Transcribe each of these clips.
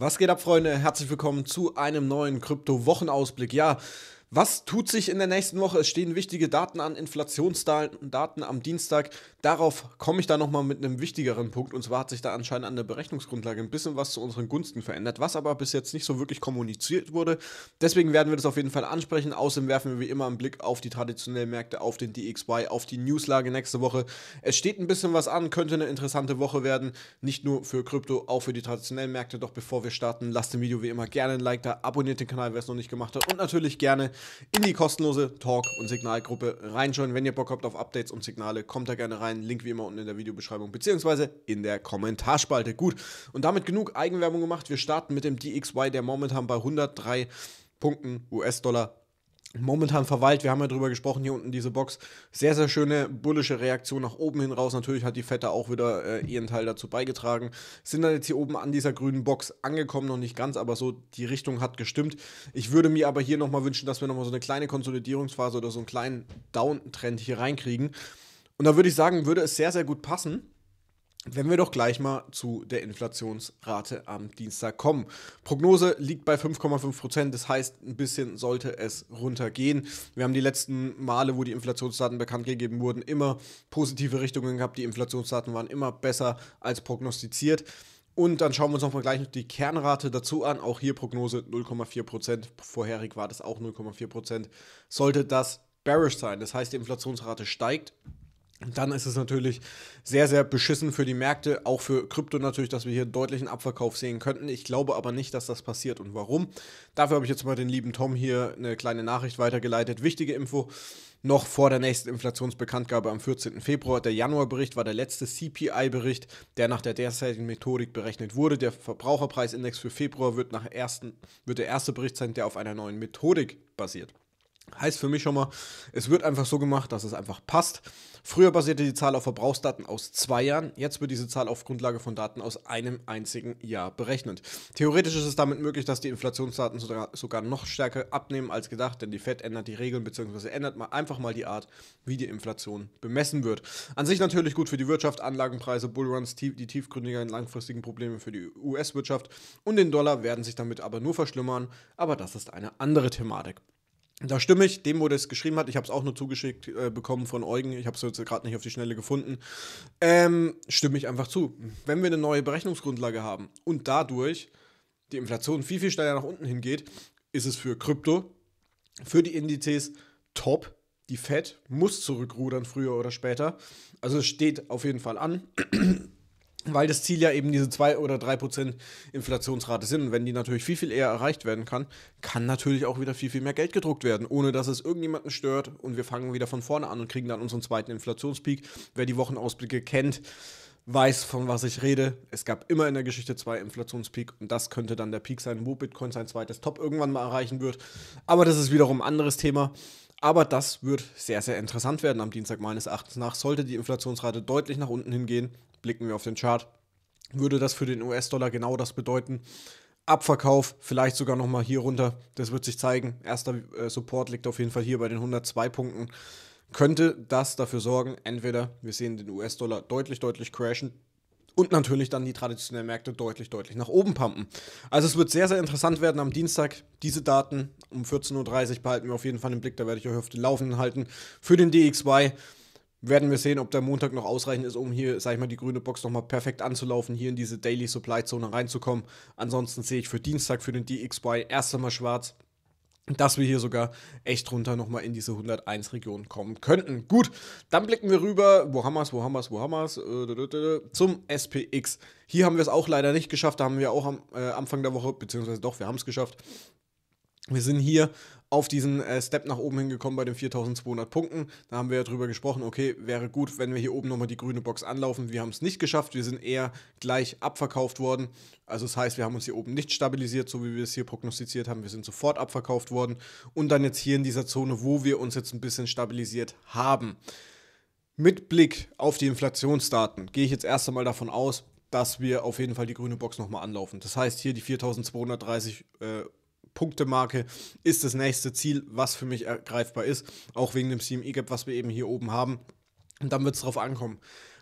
Was geht ab, Freunde? Herzlich willkommen zu einem neuen Krypto-Wochenausblick. Ja, was tut sich in der nächsten Woche? Es stehen wichtige Daten an, Inflationsdaten am Dienstag. Darauf komme ich dann nochmal mit einem wichtigeren Punkt. Und zwar hat sich da anscheinend an der Berechnungsgrundlage ein bisschen was zu unseren Gunsten verändert, was aber bis jetzt nicht so wirklich kommuniziert wurde. Deswegen werden wir das auf jeden Fall ansprechen. Außerdem werfen wir wie immer einen Blick auf die traditionellen Märkte, auf den DXY, auf die Newslage nächste Woche. Es steht ein bisschen was an, könnte eine interessante Woche werden. Nicht nur für Krypto, auch für die traditionellen Märkte. Doch bevor wir starten, lasst dem Video wie immer gerne ein Like da, abonniert den Kanal, wer es noch nicht gemacht hat. Und natürlich gerne in die kostenlose Talk- und Signalgruppe reinschauen. Wenn ihr Bock habt auf Updates und Signale, kommt da gerne rein. Link wie immer unten in der Videobeschreibung bzw. in der Kommentarspalte. Gut, und damit genug Eigenwerbung gemacht. Wir starten mit dem DXY, der momentan bei 103 Punkten US-Dollar momentan verweilt. Wir haben ja drüber gesprochen, hier unten diese Box. Sehr, sehr schöne bullische Reaktion nach oben hin raus. Natürlich hat die Fette auch wieder äh, ihren Teil dazu beigetragen. Sind dann jetzt hier oben an dieser grünen Box angekommen, noch nicht ganz, aber so die Richtung hat gestimmt. Ich würde mir aber hier nochmal wünschen, dass wir nochmal so eine kleine Konsolidierungsphase oder so einen kleinen Downtrend hier reinkriegen. Und da würde ich sagen, würde es sehr, sehr gut passen wenn wir doch gleich mal zu der Inflationsrate am Dienstag kommen. Prognose liegt bei 5,5 Prozent, das heißt, ein bisschen sollte es runtergehen. Wir haben die letzten Male, wo die Inflationsdaten bekannt gegeben wurden, immer positive Richtungen gehabt. Die Inflationsdaten waren immer besser als prognostiziert. Und dann schauen wir uns nochmal gleich noch die Kernrate dazu an. Auch hier Prognose 0,4 Prozent. Vorherig war das auch 0,4 Prozent. Sollte das bearish sein, das heißt, die Inflationsrate steigt, dann ist es natürlich sehr, sehr beschissen für die Märkte, auch für Krypto natürlich, dass wir hier einen deutlichen Abverkauf sehen könnten. Ich glaube aber nicht, dass das passiert und warum. Dafür habe ich jetzt mal den lieben Tom hier eine kleine Nachricht weitergeleitet. Wichtige Info. Noch vor der nächsten Inflationsbekanntgabe am 14. Februar. Der Januarbericht war der letzte CPI-Bericht, der nach der derzeitigen Methodik berechnet wurde. Der Verbraucherpreisindex für Februar wird, nach ersten, wird der erste Bericht sein, der auf einer neuen Methodik basiert. Heißt für mich schon mal, es wird einfach so gemacht, dass es einfach passt. Früher basierte die Zahl auf Verbrauchsdaten aus zwei Jahren, jetzt wird diese Zahl auf Grundlage von Daten aus einem einzigen Jahr berechnet. Theoretisch ist es damit möglich, dass die Inflationsdaten sogar noch stärker abnehmen als gedacht, denn die FED ändert die Regeln bzw. ändert mal einfach mal die Art, wie die Inflation bemessen wird. An sich natürlich gut für die Wirtschaft, Anlagenpreise, Bullruns, die tiefgründigen langfristigen Probleme für die US-Wirtschaft und den Dollar werden sich damit aber nur verschlimmern, aber das ist eine andere Thematik. Da stimme ich dem, wo das geschrieben hat. Ich habe es auch nur zugeschickt äh, bekommen von Eugen. Ich habe es jetzt gerade nicht auf die Schnelle gefunden. Ähm, stimme ich einfach zu. Wenn wir eine neue Berechnungsgrundlage haben und dadurch die Inflation viel, viel schneller nach unten hingeht, ist es für Krypto, für die Indizes top. Die Fed muss zurückrudern, früher oder später. Also es steht auf jeden Fall an weil das Ziel ja eben diese 2 oder 3 Prozent Inflationsrate sind. Und wenn die natürlich viel, viel eher erreicht werden kann, kann natürlich auch wieder viel, viel mehr Geld gedruckt werden, ohne dass es irgendjemanden stört. Und wir fangen wieder von vorne an und kriegen dann unseren zweiten Inflationspeak. Wer die Wochenausblicke kennt, weiß, von was ich rede. Es gab immer in der Geschichte zwei Inflationspeak und das könnte dann der Peak sein, wo Bitcoin sein zweites Top irgendwann mal erreichen wird. Aber das ist wiederum ein anderes Thema. Aber das wird sehr, sehr interessant werden am Dienstag meines Erachtens nach. Sollte die Inflationsrate deutlich nach unten hingehen, blicken wir auf den Chart, würde das für den US-Dollar genau das bedeuten. Abverkauf, vielleicht sogar nochmal hier runter. Das wird sich zeigen. Erster äh, Support liegt auf jeden Fall hier bei den 102 Punkten. Könnte das dafür sorgen, entweder wir sehen den US-Dollar deutlich, deutlich crashen und natürlich dann die traditionellen Märkte deutlich, deutlich nach oben pumpen. Also es wird sehr, sehr interessant werden am Dienstag. Diese Daten um 14.30 Uhr behalten wir auf jeden Fall im Blick. Da werde ich euch auf den Laufenden halten für den DXY werden wir sehen, ob der Montag noch ausreichend ist, um hier, sag ich mal, die grüne Box nochmal perfekt anzulaufen, hier in diese Daily Supply Zone reinzukommen. Ansonsten sehe ich für Dienstag für den DXY erst einmal schwarz dass wir hier sogar echt runter nochmal in diese 101-Region kommen könnten. Gut, dann blicken wir rüber, wo haben wir es, wo haben wir es, wo haben wir es? Äh, zum SPX. Hier haben wir es auch leider nicht geschafft, da haben wir auch am äh, Anfang der Woche, beziehungsweise doch, wir haben es geschafft. Wir sind hier auf diesen äh, Step nach oben hingekommen bei den 4200 Punkten. Da haben wir ja drüber gesprochen, okay, wäre gut, wenn wir hier oben nochmal die grüne Box anlaufen. Wir haben es nicht geschafft, wir sind eher gleich abverkauft worden. Also das heißt, wir haben uns hier oben nicht stabilisiert, so wie wir es hier prognostiziert haben. Wir sind sofort abverkauft worden und dann jetzt hier in dieser Zone, wo wir uns jetzt ein bisschen stabilisiert haben. Mit Blick auf die Inflationsdaten gehe ich jetzt erst einmal davon aus, dass wir auf jeden Fall die grüne Box nochmal anlaufen. Das heißt hier die 4230 äh, Punktemarke ist das nächste Ziel, was für mich ergreifbar ist, auch wegen dem CME-Gap, was wir eben hier oben haben. Und dann wird es darauf ankommen.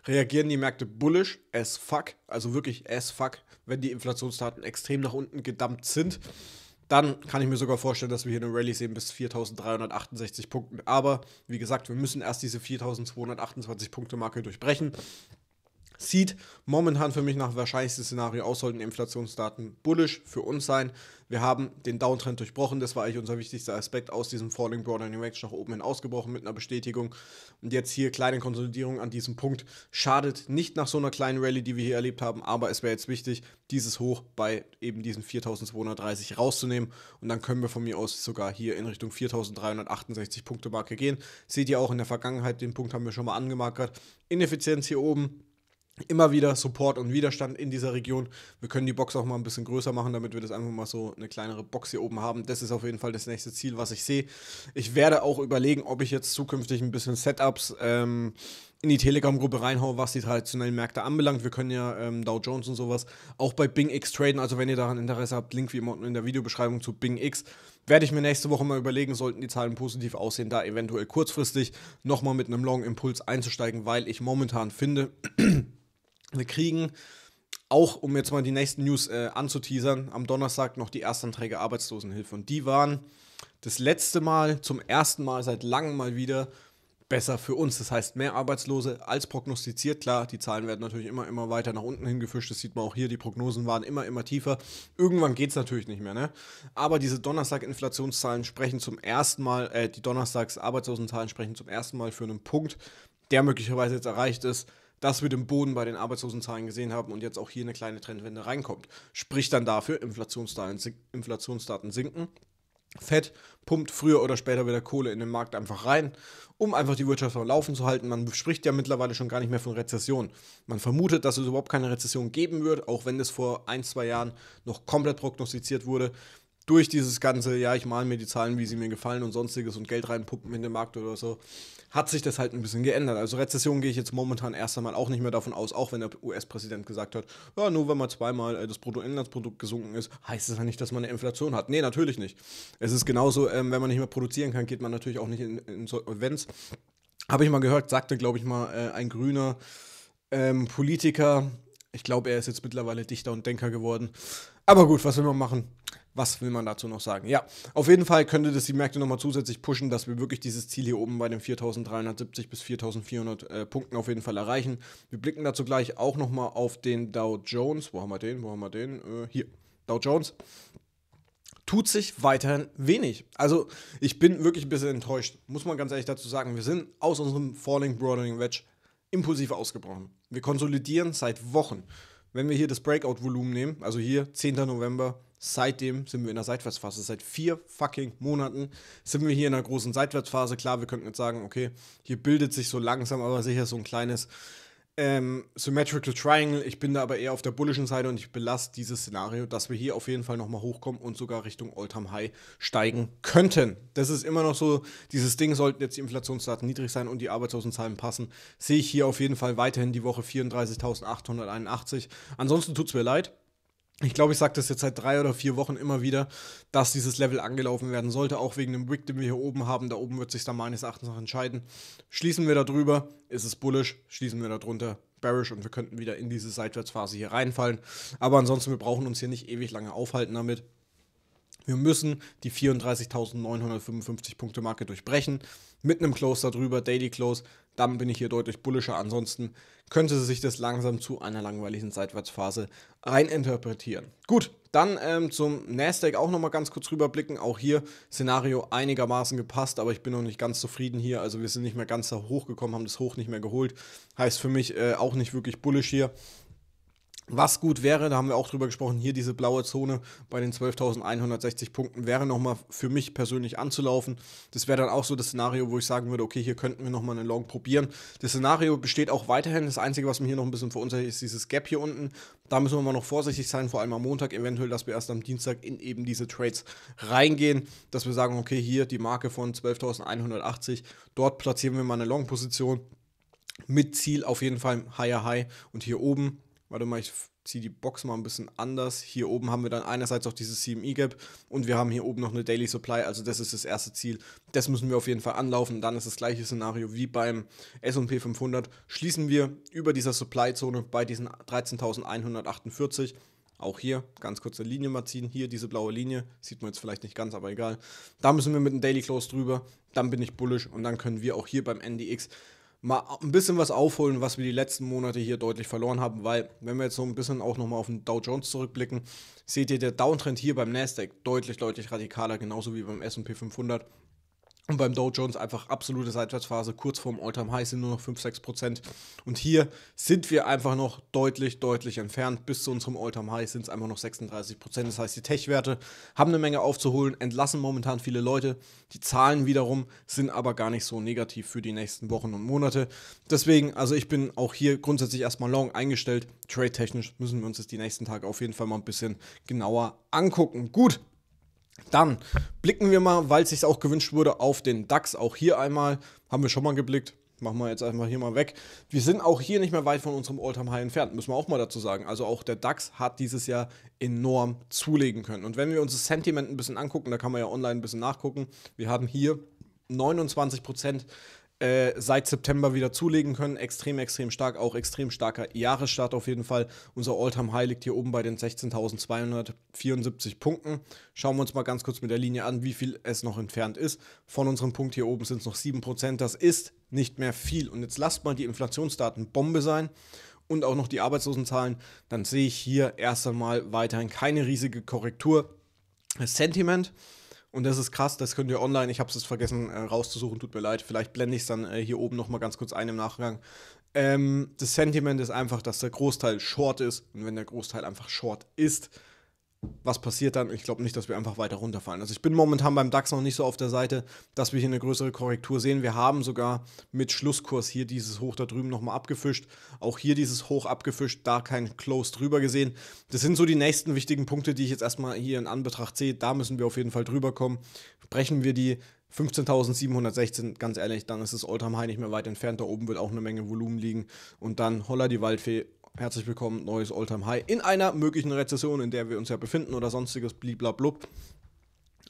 Reagieren die Märkte bullish as fuck, also wirklich as fuck, wenn die Inflationsdaten extrem nach unten gedammt sind, dann kann ich mir sogar vorstellen, dass wir hier eine Rallye sehen bis 4368 Punkten. Aber wie gesagt, wir müssen erst diese 4228 Punkte Marke durchbrechen sieht momentan für mich nach wahrscheinlichstem Szenario aus, sollten Inflationsdaten bullisch für uns sein. Wir haben den Downtrend durchbrochen, das war eigentlich unser wichtigster Aspekt aus diesem Falling Broader New Range nach oben hin ausgebrochen mit einer Bestätigung. Und jetzt hier kleine Konsolidierung an diesem Punkt schadet nicht nach so einer kleinen Rallye, die wir hier erlebt haben, aber es wäre jetzt wichtig, dieses Hoch bei eben diesen 4230 rauszunehmen und dann können wir von mir aus sogar hier in Richtung 4368 Punkte Marke gehen. Seht ihr auch in der Vergangenheit, den Punkt haben wir schon mal angemarkert. Ineffizienz hier oben, immer wieder Support und Widerstand in dieser Region. Wir können die Box auch mal ein bisschen größer machen, damit wir das einfach mal so eine kleinere Box hier oben haben. Das ist auf jeden Fall das nächste Ziel, was ich sehe. Ich werde auch überlegen, ob ich jetzt zukünftig ein bisschen Setups ähm, in die Telegram-Gruppe reinhaue, was die traditionellen Märkte anbelangt. Wir können ja ähm, Dow Jones und sowas auch bei Bing X traden. Also wenn ihr daran Interesse habt, Link wie immer unten in der Videobeschreibung zu Bing X. Werde ich mir nächste Woche mal überlegen, sollten die Zahlen positiv aussehen, da eventuell kurzfristig nochmal mit einem Long-Impuls einzusteigen, weil ich momentan finde... Wir kriegen auch, um jetzt mal die nächsten News äh, anzuteasern, am Donnerstag noch die Erstanträge Arbeitslosenhilfe. Und die waren das letzte Mal, zum ersten Mal seit langem mal wieder besser für uns. Das heißt, mehr Arbeitslose als prognostiziert. Klar, die Zahlen werden natürlich immer, immer weiter nach unten hingefischt. Das sieht man auch hier. Die Prognosen waren immer, immer tiefer. Irgendwann geht es natürlich nicht mehr. Ne? Aber diese Donnerstag-Inflationszahlen sprechen zum ersten Mal, äh, die Donnerstags-Arbeitslosenzahlen sprechen zum ersten Mal für einen Punkt, der möglicherweise jetzt erreicht ist dass wir den Boden bei den Arbeitslosenzahlen gesehen haben und jetzt auch hier eine kleine Trendwende reinkommt. Spricht dann dafür, Inflationsdaten, Inflationsdaten sinken. Fett pumpt früher oder später wieder Kohle in den Markt einfach rein, um einfach die Wirtschaft am Laufen zu halten. Man spricht ja mittlerweile schon gar nicht mehr von Rezession. Man vermutet, dass es überhaupt keine Rezession geben wird, auch wenn es vor ein, zwei Jahren noch komplett prognostiziert wurde durch dieses ganze, ja, ich male mir die Zahlen, wie sie mir gefallen und sonstiges und Geld reinpumpen in den Markt oder so, hat sich das halt ein bisschen geändert. Also Rezession gehe ich jetzt momentan erst einmal auch nicht mehr davon aus, auch wenn der US-Präsident gesagt hat, ja, nur wenn mal zweimal äh, das Bruttoinlandsprodukt gesunken ist, heißt das ja nicht, dass man eine Inflation hat. Nee, natürlich nicht. Es ist genauso, ähm, wenn man nicht mehr produzieren kann, geht man natürlich auch nicht in Insolvenz. Habe ich mal gehört, sagte, glaube ich mal, äh, ein grüner ähm, Politiker, ich glaube, er ist jetzt mittlerweile Dichter und Denker geworden. Aber gut, was will man machen? was will man dazu noch sagen? Ja, auf jeden Fall könnte das die Märkte nochmal zusätzlich pushen, dass wir wirklich dieses Ziel hier oben bei den 4370 bis 4400 äh, Punkten auf jeden Fall erreichen. Wir blicken dazu gleich auch nochmal auf den Dow Jones. Wo haben wir den? Wo haben wir den? Äh, hier, Dow Jones. Tut sich weiterhin wenig. Also, ich bin wirklich ein bisschen enttäuscht, muss man ganz ehrlich dazu sagen. Wir sind aus unserem Falling Broadening Wedge impulsiv ausgebrochen. Wir konsolidieren seit Wochen. Wenn wir hier das Breakout-Volumen nehmen, also hier 10. November Seitdem sind wir in der Seitwärtsphase. Seit vier fucking Monaten sind wir hier in einer großen Seitwärtsphase. Klar, wir könnten jetzt sagen, okay, hier bildet sich so langsam, aber sicher so ein kleines ähm, Symmetrical Triangle. Ich bin da aber eher auf der bullischen Seite und ich belasse dieses Szenario, dass wir hier auf jeden Fall nochmal hochkommen und sogar Richtung all High steigen könnten. Das ist immer noch so, dieses Ding, sollten jetzt die Inflationsdaten niedrig sein und die Arbeitslosenzahlen passen, sehe ich hier auf jeden Fall weiterhin die Woche 34.881. Ansonsten tut es mir leid, ich glaube, ich sage das jetzt seit drei oder vier Wochen immer wieder, dass dieses Level angelaufen werden sollte, auch wegen dem Wick, den wir hier oben haben. Da oben wird sich dann meines Erachtens noch entscheiden. Schließen wir da drüber, ist es bullish, schließen wir da drunter, bearish und wir könnten wieder in diese Seitwärtsphase hier reinfallen. Aber ansonsten, wir brauchen uns hier nicht ewig lange aufhalten damit. Wir müssen die 34.955 Punkte Marke durchbrechen. Mit einem Close darüber, Daily Close, dann bin ich hier deutlich bullischer. Ansonsten könnte sich das langsam zu einer langweiligen Seitwärtsphase reininterpretieren. Gut, dann ähm, zum Nasdaq auch nochmal ganz kurz rüberblicken. Auch hier Szenario einigermaßen gepasst, aber ich bin noch nicht ganz zufrieden hier. Also wir sind nicht mehr ganz hochgekommen, haben das Hoch nicht mehr geholt. Heißt für mich äh, auch nicht wirklich bullisch hier. Was gut wäre, da haben wir auch drüber gesprochen, hier diese blaue Zone bei den 12.160 Punkten wäre nochmal für mich persönlich anzulaufen. Das wäre dann auch so das Szenario, wo ich sagen würde, okay, hier könnten wir nochmal eine Long probieren. Das Szenario besteht auch weiterhin. Das Einzige, was mir hier noch ein bisschen verunsichert ist, dieses Gap hier unten. Da müssen wir mal noch vorsichtig sein, vor allem am Montag eventuell, dass wir erst am Dienstag in eben diese Trades reingehen, dass wir sagen, okay, hier die Marke von 12.180, dort platzieren wir mal eine Long-Position. Mit Ziel auf jeden Fall higher high und hier oben Warte mal, ich ziehe die Box mal ein bisschen anders. Hier oben haben wir dann einerseits auch dieses CME Gap und wir haben hier oben noch eine Daily Supply. Also das ist das erste Ziel. Das müssen wir auf jeden Fall anlaufen. Dann ist das gleiche Szenario wie beim S&P 500. Schließen wir über dieser Supply Zone bei diesen 13.148. Auch hier ganz kurze Linie mal ziehen. Hier diese blaue Linie. Sieht man jetzt vielleicht nicht ganz, aber egal. Da müssen wir mit einem Daily Close drüber. Dann bin ich bullish und dann können wir auch hier beim NDX mal ein bisschen was aufholen, was wir die letzten Monate hier deutlich verloren haben, weil wenn wir jetzt so ein bisschen auch nochmal auf den Dow Jones zurückblicken, seht ihr der Downtrend hier beim Nasdaq deutlich, deutlich radikaler, genauso wie beim S&P 500. Und beim Dow Jones einfach absolute Seitwärtsphase, kurz vorm all time High sind nur noch 5, 6 Und hier sind wir einfach noch deutlich, deutlich entfernt. Bis zu unserem all time High sind es einfach noch 36 Das heißt, die Tech-Werte haben eine Menge aufzuholen, entlassen momentan viele Leute. Die Zahlen wiederum sind aber gar nicht so negativ für die nächsten Wochen und Monate. Deswegen, also ich bin auch hier grundsätzlich erstmal long eingestellt. Trade-technisch müssen wir uns das die nächsten Tage auf jeden Fall mal ein bisschen genauer angucken. Gut, dann blicken wir mal, weil es sich auch gewünscht wurde, auf den DAX. Auch hier einmal haben wir schon mal geblickt. Machen wir jetzt einfach hier mal weg. Wir sind auch hier nicht mehr weit von unserem All-Time-High entfernt, müssen wir auch mal dazu sagen. Also auch der DAX hat dieses Jahr enorm zulegen können. Und wenn wir uns das Sentiment ein bisschen angucken, da kann man ja online ein bisschen nachgucken. Wir haben hier 29% Prozent äh, seit September wieder zulegen können. Extrem, extrem stark, auch extrem starker Jahresstart auf jeden Fall. Unser All-Time-High liegt hier oben bei den 16.274 Punkten. Schauen wir uns mal ganz kurz mit der Linie an, wie viel es noch entfernt ist. Von unserem Punkt hier oben sind es noch 7%. Das ist nicht mehr viel. Und jetzt lasst mal die Inflationsdaten Bombe sein und auch noch die Arbeitslosenzahlen, dann sehe ich hier erst einmal weiterhin keine riesige Korrektur. Sentiment und das ist krass, das könnt ihr online, ich habe es vergessen äh, rauszusuchen, tut mir leid, vielleicht blende ich es dann äh, hier oben nochmal ganz kurz ein im Nachgang. Ähm, das Sentiment ist einfach, dass der Großteil short ist und wenn der Großteil einfach short ist, was passiert dann? Ich glaube nicht, dass wir einfach weiter runterfallen. Also ich bin momentan beim DAX noch nicht so auf der Seite, dass wir hier eine größere Korrektur sehen. Wir haben sogar mit Schlusskurs hier dieses Hoch da drüben nochmal abgefischt. Auch hier dieses Hoch abgefischt, da kein Close drüber gesehen. Das sind so die nächsten wichtigen Punkte, die ich jetzt erstmal hier in Anbetracht sehe. Da müssen wir auf jeden Fall drüber kommen. Brechen wir die 15.716, ganz ehrlich, dann ist das Alltime High nicht mehr weit entfernt. Da oben wird auch eine Menge Volumen liegen. Und dann holla die Waldfee Herzlich willkommen, neues all time High in einer möglichen Rezession, in der wir uns ja befinden oder sonstiges bliblablub.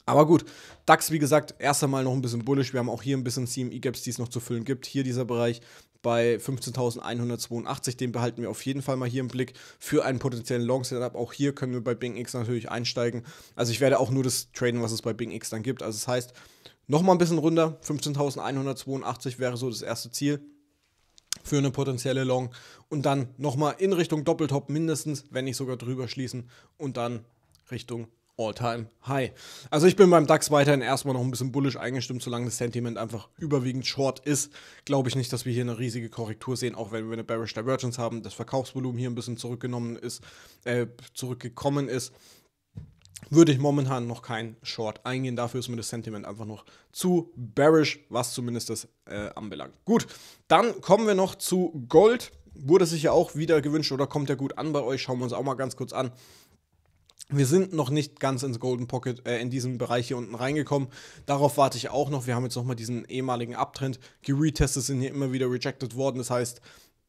Aber gut, DAX, wie gesagt, erst einmal noch ein bisschen bullish. Wir haben auch hier ein bisschen CME-Gaps, die es noch zu füllen gibt. Hier dieser Bereich bei 15.182, den behalten wir auf jeden Fall mal hier im Blick für einen potenziellen Long-Setup. Auch hier können wir bei Bing X natürlich einsteigen. Also ich werde auch nur das traden, was es bei Bing X dann gibt. Also das heißt, nochmal ein bisschen runter, 15.182 wäre so das erste Ziel für eine potenzielle Long und dann nochmal in Richtung Doppeltop mindestens, wenn nicht sogar drüber schließen und dann Richtung All-Time-High. Also ich bin beim DAX weiterhin erstmal noch ein bisschen bullisch eingestimmt, solange das Sentiment einfach überwiegend short ist. Glaube ich nicht, dass wir hier eine riesige Korrektur sehen, auch wenn wir eine Bearish Divergence haben, das Verkaufsvolumen hier ein bisschen zurückgenommen ist, äh, zurückgekommen ist würde ich momentan noch kein Short eingehen. Dafür ist mir das Sentiment einfach noch zu bearish, was zumindest das äh, anbelangt. Gut, dann kommen wir noch zu Gold. Wurde sich ja auch wieder gewünscht oder kommt ja gut an bei euch. Schauen wir uns auch mal ganz kurz an. Wir sind noch nicht ganz ins Golden Pocket, äh, in diesem Bereich hier unten reingekommen. Darauf warte ich auch noch. Wir haben jetzt nochmal diesen ehemaligen Abtrend geretestet, sind hier immer wieder rejected worden. Das heißt,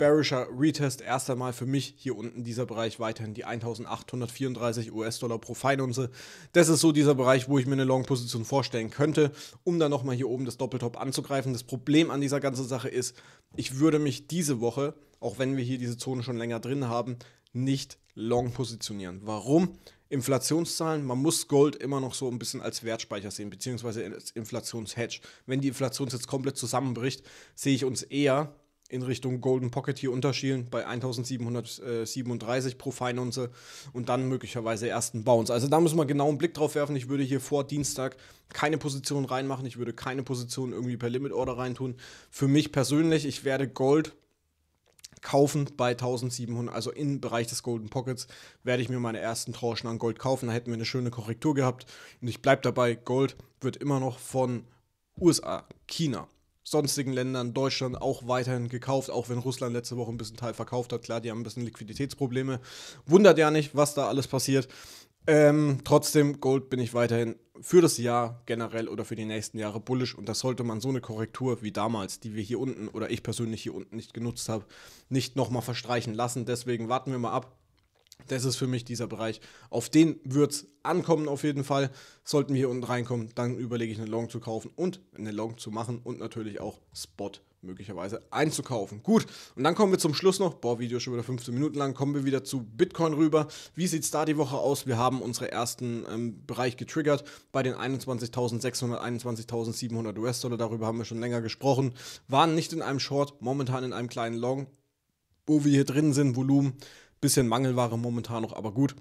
bearischer Retest erst einmal für mich hier unten dieser Bereich weiterhin die 1834 US-Dollar pro Feinunze. Das ist so dieser Bereich, wo ich mir eine Long-Position vorstellen könnte, um dann nochmal hier oben das Doppeltop anzugreifen. Das Problem an dieser ganzen Sache ist, ich würde mich diese Woche, auch wenn wir hier diese Zone schon länger drin haben, nicht long positionieren. Warum? Inflationszahlen, man muss Gold immer noch so ein bisschen als Wertspeicher sehen, beziehungsweise als Inflationshedge. Wenn die Inflation jetzt komplett zusammenbricht, sehe ich uns eher in Richtung Golden Pocket hier unterschielen bei 1737 pro Feinunze und dann möglicherweise ersten Bounce. Also da müssen wir genau einen Blick drauf werfen. Ich würde hier vor Dienstag keine Position reinmachen. Ich würde keine Position irgendwie per Limit Order reintun. Für mich persönlich, ich werde Gold kaufen bei 1700, also im Bereich des Golden Pockets, werde ich mir meine ersten Tranchen an Gold kaufen. Da hätten wir eine schöne Korrektur gehabt. Und ich bleibe dabei, Gold wird immer noch von USA, China, sonstigen Ländern, Deutschland auch weiterhin gekauft, auch wenn Russland letzte Woche ein bisschen Teil verkauft hat. Klar, die haben ein bisschen Liquiditätsprobleme. Wundert ja nicht, was da alles passiert. Ähm, trotzdem, Gold bin ich weiterhin für das Jahr generell oder für die nächsten Jahre bullisch und das sollte man so eine Korrektur wie damals, die wir hier unten oder ich persönlich hier unten nicht genutzt habe, nicht nochmal verstreichen lassen. Deswegen warten wir mal ab, das ist für mich dieser Bereich. Auf den wird es ankommen auf jeden Fall. Sollten wir hier unten reinkommen, dann überlege ich eine Long zu kaufen und eine Long zu machen und natürlich auch Spot möglicherweise einzukaufen. Gut, und dann kommen wir zum Schluss noch, boah, Video schon wieder 15 Minuten lang, kommen wir wieder zu Bitcoin rüber. Wie sieht es da die Woche aus? Wir haben unseren ersten ähm, Bereich getriggert bei den 21.600, 21.700 US-Dollar, darüber haben wir schon länger gesprochen, waren nicht in einem Short, momentan in einem kleinen Long, wo wir hier drin sind, Volumen Bisschen Mangelware momentan noch, aber gut.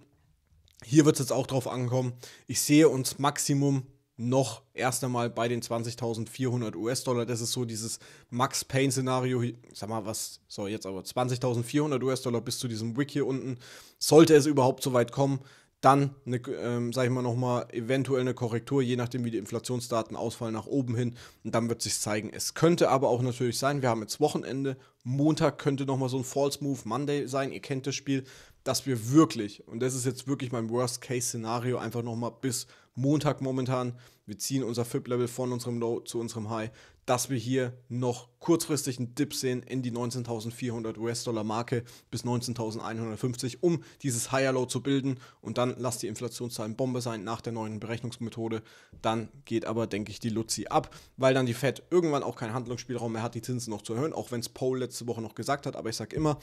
Hier wird es jetzt auch drauf ankommen. Ich sehe uns Maximum noch erst einmal bei den 20.400 US-Dollar. Das ist so dieses Max pain szenario Sag mal, was soll jetzt aber? 20.400 US-Dollar bis zu diesem Wick hier unten. Sollte es überhaupt so weit kommen, dann, ähm, sage ich mal nochmal, eventuell eine Korrektur, je nachdem, wie die Inflationsdaten ausfallen, nach oben hin. Und dann wird sich zeigen. Es könnte aber auch natürlich sein, wir haben jetzt Wochenende, Montag könnte nochmal so ein False Move Monday sein, ihr kennt das Spiel, dass wir wirklich, und das ist jetzt wirklich mein Worst-Case-Szenario, einfach nochmal bis Montag momentan. Wir ziehen unser FIP-Level von unserem Low zu unserem High, dass wir hier noch kurzfristig einen Dip sehen in die 19.400 US-Dollar-Marke bis 19.150, um dieses Higher-Low zu bilden. Und dann lasst die Inflationszahlen Bombe sein nach der neuen Berechnungsmethode. Dann geht aber, denke ich, die Luzi ab, weil dann die Fed irgendwann auch keinen Handlungsspielraum mehr hat, die Zinsen noch zu erhöhen, auch wenn es Paul letzte Woche noch gesagt hat. Aber ich sage immer,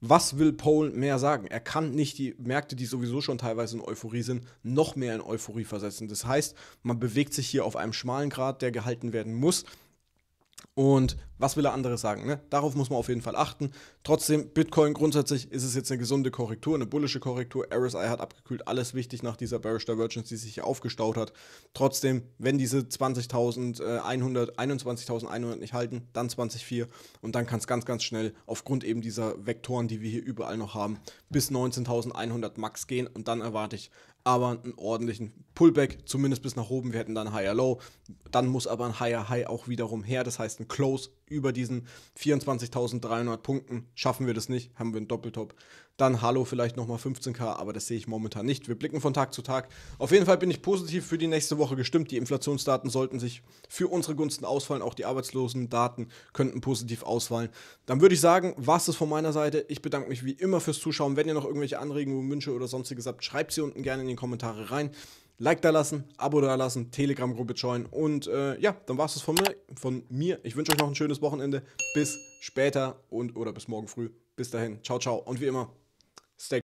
was will Paul mehr sagen? Er kann nicht die Märkte, die sowieso schon teilweise in Euphorie sind, noch mehr in Euphorie versetzen. Das heißt, man bewegt sich hier auf einem schmalen Grad, der gehalten werden muss. Und was will er anderes sagen? Ne? Darauf muss man auf jeden Fall achten. Trotzdem, Bitcoin grundsätzlich ist es jetzt eine gesunde Korrektur, eine bullische Korrektur. RSI hat abgekühlt, alles wichtig nach dieser Bearish Divergence, die sich hier aufgestaut hat. Trotzdem, wenn diese 20.100, 21.100 äh, nicht halten, dann 20.4 und dann kann es ganz, ganz schnell aufgrund eben dieser Vektoren, die wir hier überall noch haben, bis 19.100 Max gehen und dann erwarte ich aber einen ordentlichen Pullback, zumindest bis nach oben. Wir hätten dann Higher Low, dann muss aber ein Higher High auch wiederum her. Das heißt, ein Close über diesen 24.300 Punkten schaffen wir das nicht, haben wir einen Doppeltop. Dann Hallo vielleicht nochmal 15k, aber das sehe ich momentan nicht. Wir blicken von Tag zu Tag. Auf jeden Fall bin ich positiv für die nächste Woche gestimmt. Die Inflationsdaten sollten sich für unsere Gunsten ausfallen. Auch die Arbeitslosendaten könnten positiv ausfallen. Dann würde ich sagen, war es von meiner Seite. Ich bedanke mich wie immer fürs Zuschauen. Wenn ihr noch irgendwelche Anregungen, Wünsche oder sonstiges habt, schreibt sie unten gerne in in die Kommentare rein. Like da lassen, Abo da lassen, Telegram-Gruppe joinen und äh, ja, dann war's das von mir. Von mir. Ich wünsche euch noch ein schönes Wochenende. Bis später und oder bis morgen früh. Bis dahin. Ciao, ciao. Und wie immer,